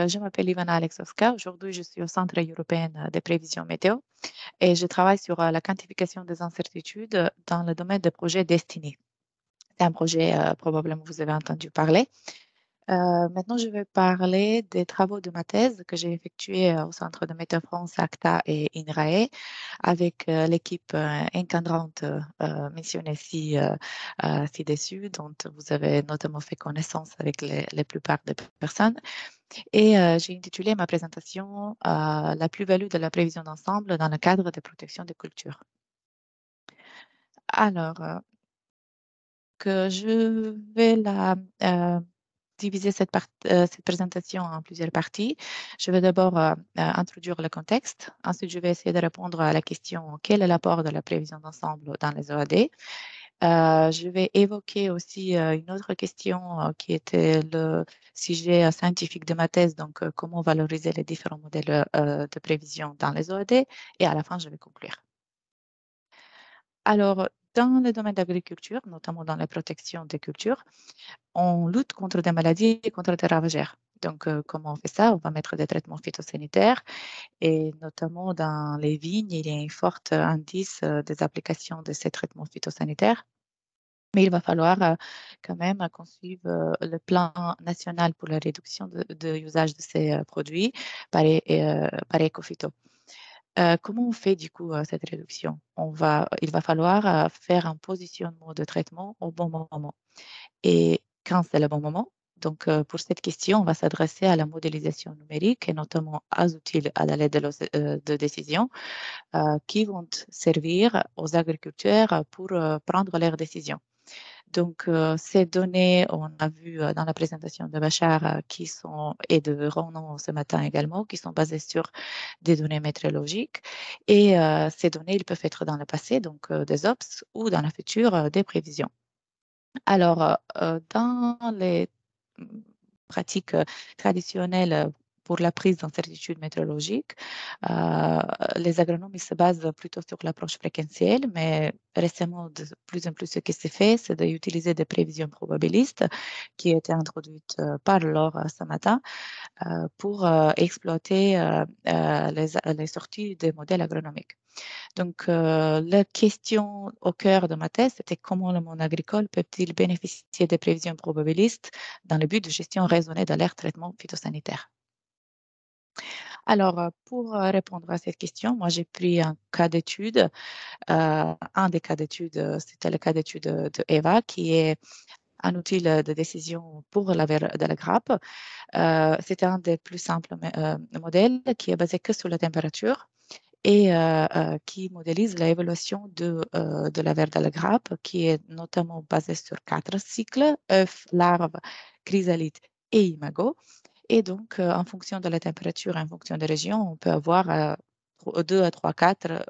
Euh, je m'appelle Ivana Alexovska. Aujourd'hui, je suis au Centre européen euh, des prévisions météo et je travaille sur euh, la quantification des incertitudes dans le domaine des projets destinés. C'est un projet, probablement, vous avez entendu parler, euh, maintenant, je vais parler des travaux de ma thèse que j'ai effectués euh, au Centre de France ACTA et INRAE avec euh, l'équipe euh, encadrante mentionnée ci, ci-dessus, dont vous avez notamment fait connaissance avec les, plupart des personnes. Et j'ai intitulé ma présentation La plus-value de la prévision d'ensemble dans le cadre de protection des cultures. Alors, que je vais la diviser euh, cette, présentation en plusieurs parties. Je vais d'abord euh, euh, introduire le contexte. Ensuite, je vais essayer de répondre à la question quel est l'apport de la prévision d'ensemble dans les OAD. je vais évoquer aussi une autre question qui était le sujet scientifique de ma thèse, donc comment valoriser les différents modèles de prévision dans les OAD. Et à la fin, je vais conclure. Alors, dans le domaine de l'agriculture, notamment dans la protection des cultures, on lutte contre des maladies et contre des ravageurs. Donc, euh, comment on fait ça On va mettre des traitements phytosanitaires et notamment dans les vignes, il y a un fort euh, indice euh, des applications de ces traitements phytosanitaires. Mais il va falloir quand même qu'on suive le plan national pour la réduction de, l'usage de ces produits par, par phyto euh, comment on fait du coup euh, cette réduction on va, euh, Il va falloir faire un positionnement de traitement au bon moment. Et quand c'est le bon moment, donc, pour cette question, on va s'adresser à la modélisation numérique et notamment aux outils à la lettre de, décision qui vont servir aux agriculteurs pour prendre leurs décisions. Donc, euh, ces données, on a vu euh, dans la présentation de Bachar euh, qui sont, et de Ronan ce matin également, qui sont basées sur des données météorologiques. Et ces données, ils peuvent être dans le passé, donc des OPS, ou dans le futur, des prévisions. Alors, dans les pratiques traditionnelles pour la prise d'incertitude météorologique. Euh, les agronomes se basent plutôt sur l'approche fréquentielle, mais récemment, de plus en plus, ce qui s'est fait, c'est d'utiliser des prévisions probabilistes qui été introduites euh, par Laure euh, ce matin pour exploiter les, les, sorties des modèles agronomiques. Donc, la question au cœur de ma thèse, c'était comment le monde agricole peut-il bénéficier des prévisions probabilistes dans le but de gestion raisonnée de l'air traitement phytosanitaire. Alors, euh, pour euh, répondre à cette question, moi, j'ai pris un cas d'étude. Euh, un des cas d'étude, euh, c'était le cas d'étude de, EVA, qui est un outil de décision pour la, verre de la grappe. Euh, c'était un des plus simples modèles qui est basé que sur la température et qui modélise l'évolution de, de la verre de la grappe, qui est notamment basé sur quatre cycles, œuf, larve, chrysalide et imago. Et donc, euh, en fonction de la température, en fonction des régions, on peut avoir 2 euh, euh, à 3, 4,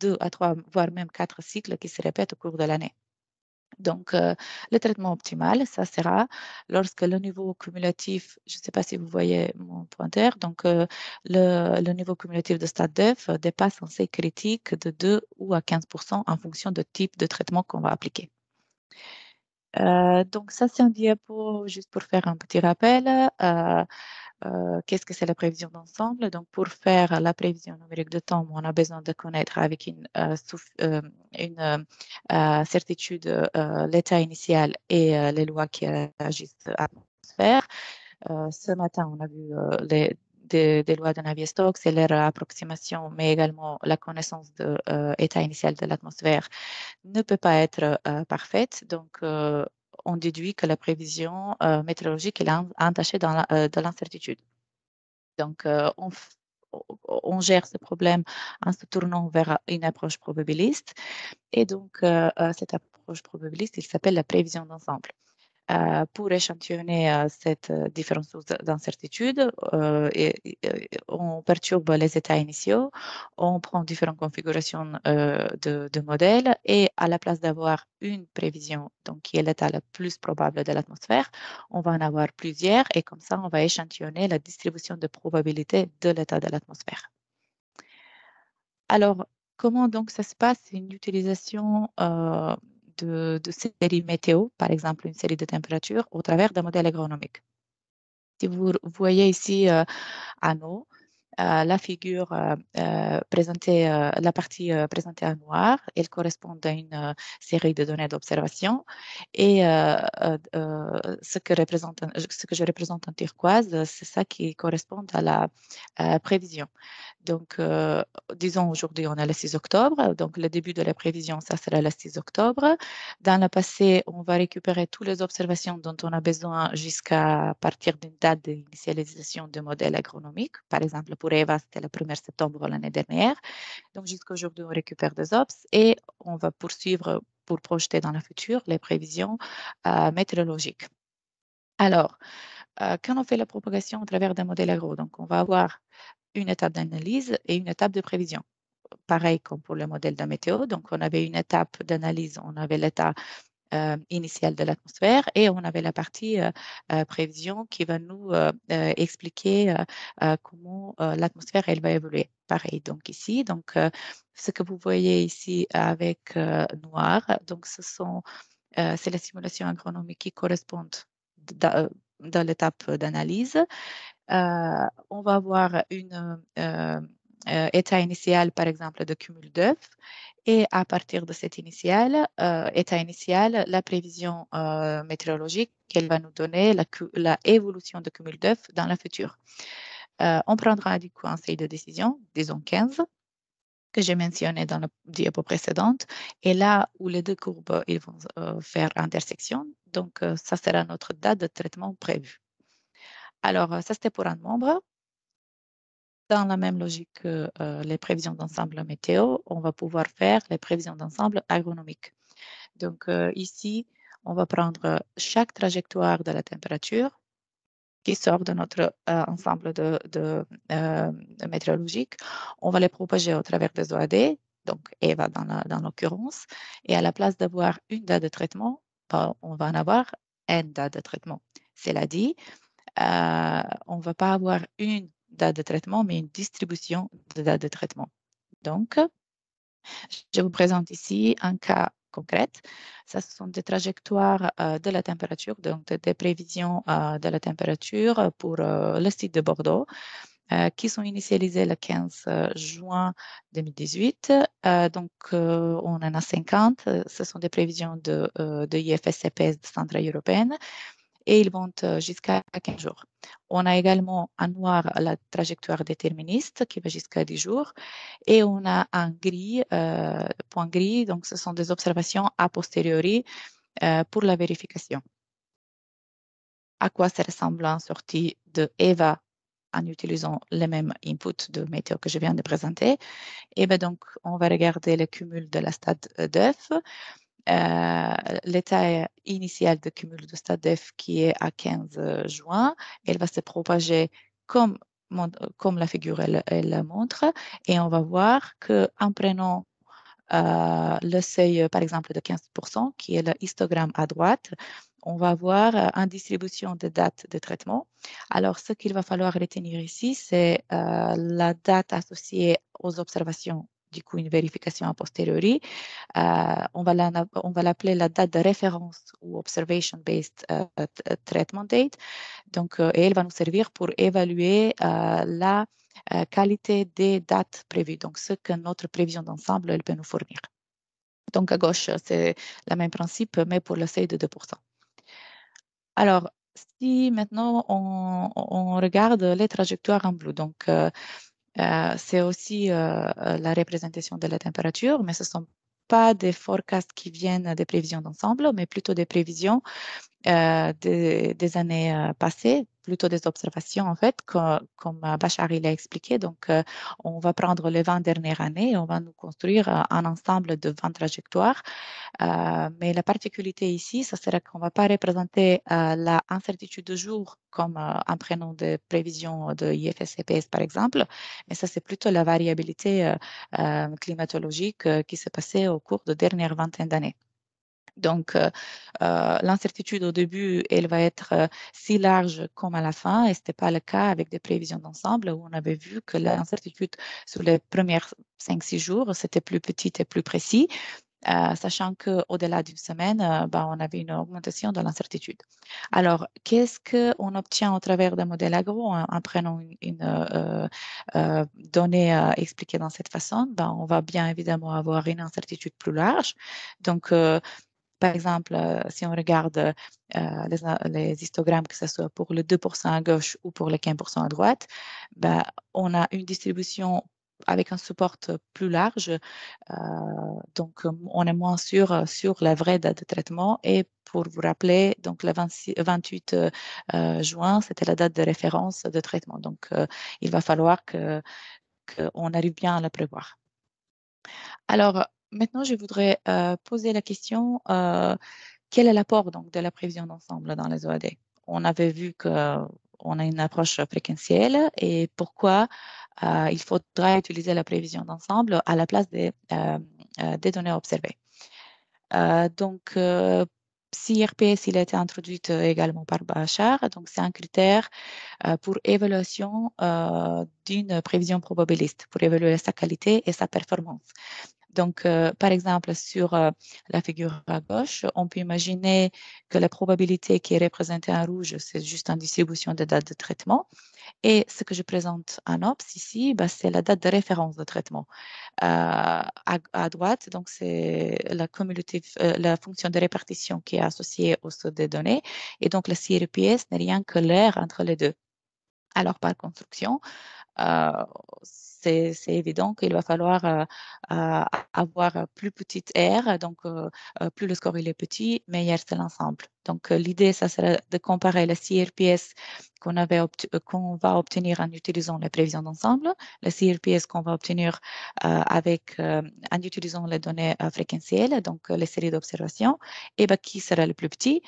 2 à 3, voire même 4 cycles qui se répètent au cours de l'année. Donc, le traitement optimal, ça sera lorsque le niveau cumulatif, je ne sais pas si vous voyez mon pointeur, donc le, niveau cumulatif de stade F dépasse un seuil critique de 2 ou à 15 en fonction du type de traitement qu'on va appliquer. Euh, donc, ça, c'est un diapo juste pour faire un petit rappel. Euh, euh, qu'est-ce que c'est la prévision d'ensemble Donc, pour faire la prévision numérique de temps, on a besoin de connaître avec une, certitude l'état initial et les lois qui agissent à l'atmosphère. ce matin, on a vu les des lois de Navier-Stokes et leur euh, approximation, mais également la connaissance de l'état euh, initial de l'atmosphère ne peut pas être euh, parfaite. Donc, on déduit que la prévision météorologique est entachée dans de l'incertitude. Donc, on gère ce problème en se tournant vers une approche probabiliste. Et donc, cette approche probabiliste, il s'appelle la prévision d'ensemble. Euh, pour échantillonner euh, cette euh, différence d'incertitude, et, on perturbe les états initiaux, on prend différentes configurations de, modèles et à la place d'avoir une prévision, donc qui est l'état le plus probable de l'atmosphère, on va en avoir plusieurs et comme ça, on va échantillonner la distribution de probabilité de l'état de l'atmosphère. Alors, comment donc ça se passe une utilisation de, de séries météo, par exemple une série de températures, au travers d'un modèle agronomique. Si vous voyez ici euh, un eau, euh, la figure euh, euh, présentée, la partie présentée en noir, elle correspond à une série de données d'observation et ce, que représente, ce que je représente en turquoise, c'est ça qui correspond à la prévision. Donc, disons aujourd'hui, on a le 6 octobre, donc le début de la prévision, ça sera le 6 octobre. Dans le passé, on va récupérer toutes les observations dont on a besoin jusqu'à partir d'une date d'initialisation de modèle agronomique, par exemple pour Eva, c'était le 1er septembre l'année dernière. Donc jusqu'aujourd'hui, on récupère des OPS et on va poursuivre pour projeter dans le futur les prévisions euh, météorologiques. Alors, euh, quand on fait la propagation au travers d'un modèle agro, donc on va avoir une étape d'analyse et une étape de prévision pareil comme pour le modèle de météo. Donc, on avait une étape d'analyse, on avait l'état euh, initiale de l'atmosphère et on avait la partie euh, euh, prévision qui va nous euh, expliquer comment l'atmosphère elle va évoluer. Pareil donc ici donc ce que vous voyez ici avec noir donc ce sont c'est la simulation agronomique qui correspond dans l'étape d'analyse. on va avoir une état initial, par exemple, de cumul d'œufs et à partir de cet initial, euh, état initial, la prévision euh, météorologique, qu'elle va nous donner la, la évolution de cumul d'œufs dans le futur. Euh, on prendra du coup un seuil de décision, disons 15, que j'ai mentionné dans la diapo précédente, et là où les deux courbes ils vont faire intersection, donc ça sera notre date de traitement prévue. Alors, ça c'était pour un membre dans la même logique que euh, les prévisions d'ensemble météo, on va pouvoir faire les prévisions d'ensemble agronomiques. Donc euh, ici, on va prendre chaque trajectoire de la température qui sort de notre euh, ensemble de, de, météorologique. On va les propager au travers des OAD, donc EVA dans l'occurrence, et à la place d'avoir une date de traitement, bah, on va en avoir N date de traitement. Cela dit, on ne va pas avoir une date de traitement, mais une distribution de date de traitement. Donc, je vous présente ici un cas concret. Ça, ce sont des trajectoires euh, de la température, donc des prévisions euh, de la température pour euh, le site de Bordeaux qui sont initialisées le 15 juin 2018. donc, on en a 50. Ce sont des prévisions de, de ifscp de Centre européenne et ils vont euh, jusqu'à 15 jours. On a également en noir la trajectoire déterministe qui va jusqu'à 10 jours et on a un gris, euh, point gris, donc ce sont des observations a posteriori euh, pour la vérification. À quoi ça ressemble en sortie de EVA en utilisant les mêmes inputs de météo que je viens de présenter. Et eh ben, donc, on va regarder le cumul de la stade d'œuf. Euh, l'état initial de cumul de stade F qui est à 15 euh, juin, elle va se propager comme, comme la figure elle, montre et on va voir qu'en prenant euh, le seuil, par exemple, de 15%, qui est le histogramme à droite, on va voir une distribution de dates de traitement. Alors, ce qu'il va falloir retenir ici, c'est la date associée aux observations du coup une vérification a posteriori. Euh, on va l'appeler la, date de référence ou observation-based euh, euh, treatment date. Donc, et elle va nous servir pour évaluer la qualité des dates prévues, donc ce que notre prévision d'ensemble peut nous fournir. Donc à gauche, c'est le même principe, mais pour le seuil de 2%. Alors, si maintenant on, on regarde les trajectoires en bleu, donc euh, c'est aussi euh, euh, la représentation de la température, mais ce ne sont pas des forecasts qui viennent des prévisions d'ensemble, mais plutôt des prévisions euh, des, années euh, passées, plutôt des observations en fait, comme comme euh, Bachari l'a expliqué. Donc, on va prendre les 20 dernières années on va nous construire un ensemble de 20 trajectoires. mais la particularité ici, ça sera qu'on ne va pas représenter la incertitude de jour comme un prénom de prévisions de IFSCPS par exemple, mais ça c'est plutôt la variabilité climatologique qui s'est passée au cours de dernières vingtaines d'années. Donc, euh, euh, l'incertitude au début, elle va être euh, si large comme à la fin, et ce n'était pas le cas avec des prévisions d'ensemble où on avait vu que l'incertitude sur les premières 5-6 jours, c'était plus petite et plus précis, euh, sachant qu'au-delà d'une semaine, bah, on avait une augmentation de l'incertitude. Alors, qu'est-ce qu'on obtient au travers d'un modèle agro en, prenant une, une euh, donnée expliquée dans cette façon bah, On va bien évidemment avoir une incertitude plus large. Donc, par exemple, euh, si on regarde euh, les, histogrammes, que ce soit pour le 2% à gauche ou pour le 15% à droite, ben, on a une distribution avec un support euh, plus large. donc, on est moins sûr sur la vraie date de traitement. Et pour vous rappeler, donc le 28 juin, c'était la date de référence de traitement. Donc, il va falloir qu'on que arrive bien à la prévoir. Alors, maintenant, je voudrais euh, poser la question euh, quel est l'apport donc de la prévision d'ensemble dans les OAD On avait vu que on a une approche fréquentielle et pourquoi euh, il faudra utiliser la prévision d'ensemble à la place des, des données observées. donc, si RPS il a été introduit également par Bachar, donc c'est un critère pour évaluation d'une prévision probabiliste, pour évaluer sa qualité et sa performance. Donc, euh, par exemple, sur euh, la figure à gauche, on peut imaginer que la probabilité qui est représentée en rouge, c'est juste une distribution de dates de traitement. Et ce que je présente en OPS ici, bah, c'est la date de référence de traitement. Euh, à, droite, donc c'est la, euh, la fonction de répartition qui est associée au saut des données. Et donc, la CRPS n'est rien que l'air entre les deux. Alors, par construction, c'est évident qu'il va falloir euh, avoir euh, plus petite R, donc euh, plus le score il est petit, meilleur c'est l'ensemble. Donc l'idée, ça sera de comparer la CRPS qu'on qu'on va obtenir en utilisant les prévisions d'ensemble, la CRPS qu'on va obtenir avec, en utilisant les données fréquentielles, donc les séries d'observations, et ben, qui sera le plus petit,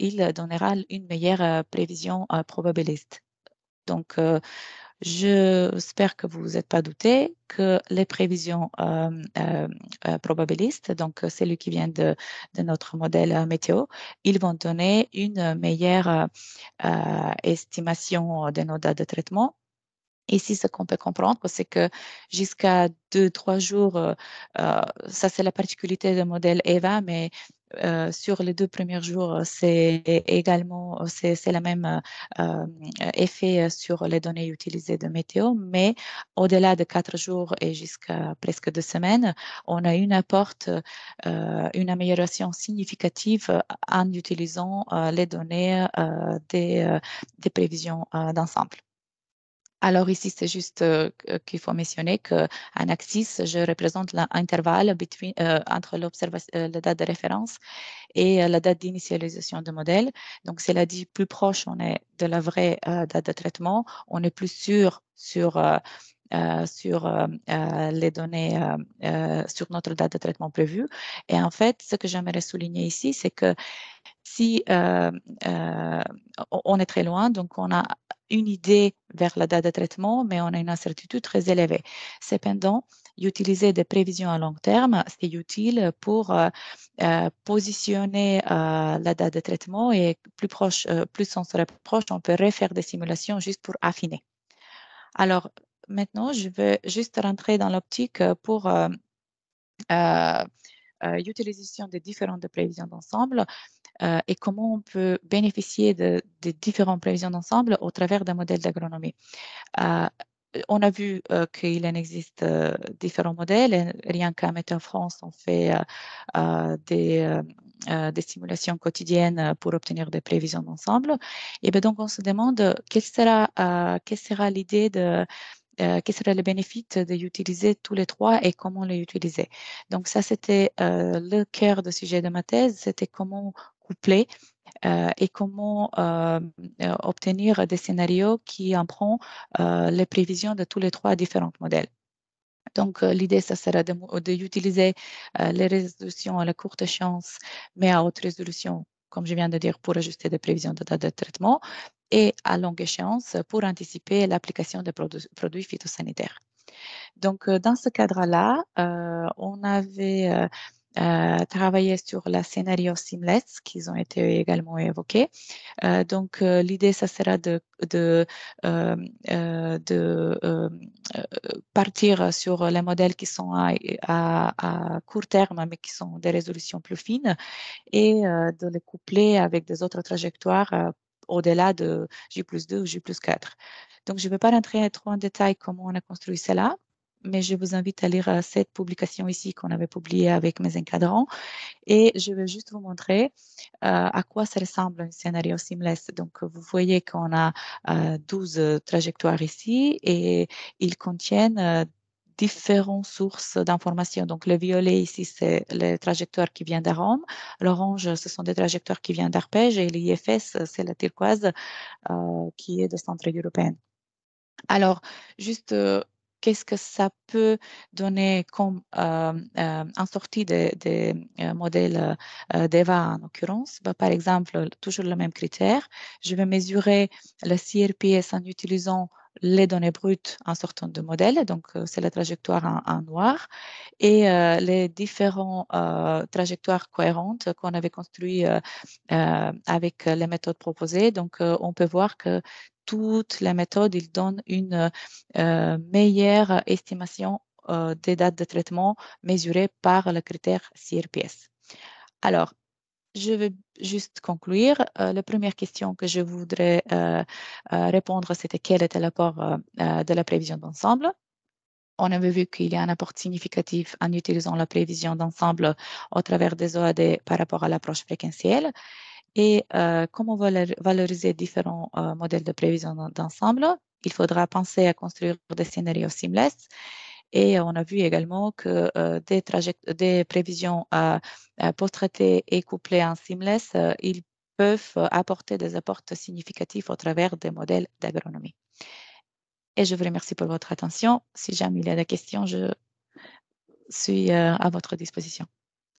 il donnera une meilleure prévision probabiliste. Donc, J'espère que vous n'êtes pas douté que les prévisions euh, euh, euh probabilistes, donc euh, celles qui viennent de, de, notre modèle euh, météo, ils vont donner une meilleure euh, estimation de nos dates de traitement. Ici, ce qu'on peut comprendre, c'est que jusqu'à deux, trois jours, ça c'est la particularité du modèle EVA, mais euh, sur les deux premiers jours, euh, c'est également euh, c'est, le même effet sur les données utilisées de météo, mais au-delà de quatre jours et jusqu'à presque deux semaines, on a une apporte, une amélioration significative en utilisant les données des, des prévisions d'ensemble. Alors ici, c'est juste euh, qu'il faut mentionner qu'en axis, je représente l'intervalle euh, entre l'observation, euh, la date de référence et la date d'initialisation du modèle. Donc, cela dit, plus proche on est de la vraie date de traitement, on est plus sûr sur, sur les données, sur notre date de traitement prévue. Et en fait, ce que j'aimerais souligner ici, c'est que si on est très loin, donc on a une idée vers la date de traitement, mais on a une incertitude très élevée. Cependant, utiliser des prévisions à long terme, c'est utile pour euh, euh, positionner euh, la date de traitement et plus, proche, plus on se rapproche, on peut refaire des simulations juste pour affiner. Alors, maintenant, je veux juste rentrer dans l'optique pour l'utilisation des différentes prévisions d'ensemble. Euh, et comment on peut bénéficier des différentes prévisions d'ensemble au travers d'un modèle d'agronomie. Euh, on a vu euh, qu'il en existe différents modèles. Rien qu'à Météo France, on fait des, des, simulations quotidiennes pour obtenir des prévisions d'ensemble. Et bien donc, on se demande quelle sera, sera l'idée de, euh, quels seraient les bénéfices d'utiliser tous les trois et comment les utiliser. Donc ça, c'était le cœur du sujet de ma thèse, c'était comment euh, et comment euh, euh, obtenir des scénarios qui empruntent euh, les prévisions de tous les trois différents modèles. Donc, l'idée, ça sera d'utiliser les résolutions à la courte chance, mais à haute résolution, comme je viens de dire, pour ajuster des prévisions de date de traitement et à longue échéance pour anticiper l'application des produits phytosanitaires. Donc, dans ce cadre-là, on avait euh, travailler sur la scénario simlets qui ont été également évoqués. Euh, donc euh, l'idée, ça sera de, de, de partir sur les modèles qui sont à, court terme, mais qui sont des résolutions plus fines, et de les coupler avec des autres trajectoires au-delà de J 2 ou J 4. Donc, je ne vais pas rentrer trop en détail comment on a construit cela, mais je vous invite à lire euh, cette publication ici qu'on avait publiée avec mes encadrants. Et je vais juste vous montrer euh, à quoi ça ressemble un scénario seamless. Donc, vous voyez qu'on a 12 euh, trajectoires ici et ils contiennent différentes sources d'informations. Donc, le violet ici, c'est les trajectoires qui viennent de L'orange, ce sont des trajectoires qui viennent d'Arpège. Et l'IFS, c'est la turquoise qui est de centre européenne. Alors, juste qu'est-ce que ça peut donner comme en euh, euh, sortie des euh, modèles d'EVA en l'occurrence. Bah, par exemple, toujours le même critère, je vais mesurer le CRPS en utilisant les données brutes en sortant de modèle, donc c'est la trajectoire en, noir, et les différentes trajectoires cohérentes qu'on avait construites avec les méthodes proposées. Donc, on peut voir que toutes les méthodes il donne une euh, meilleure estimation euh, des dates de traitement mesurées par le critère CRPS. Alors, je vais juste conclure. Euh, la première question que je voudrais répondre, c'était quel était l'apport de la prévision d'ensemble on avait vu qu'il y a un apport significatif en utilisant la prévision d'ensemble au travers des OAD par rapport à l'approche fréquentielle. Et euh, on comment valoriser différents euh, modèles de prévision d'ensemble Il faudra penser à construire des scénarios seamless. Et on a vu également que euh, des, prévisions prévisions traitées et couplées en seamless, ils peuvent apporter des apports significatifs au travers des modèles d'agronomie. Et je vous remercie pour votre attention. Si jamais il y a des questions, je suis à votre disposition.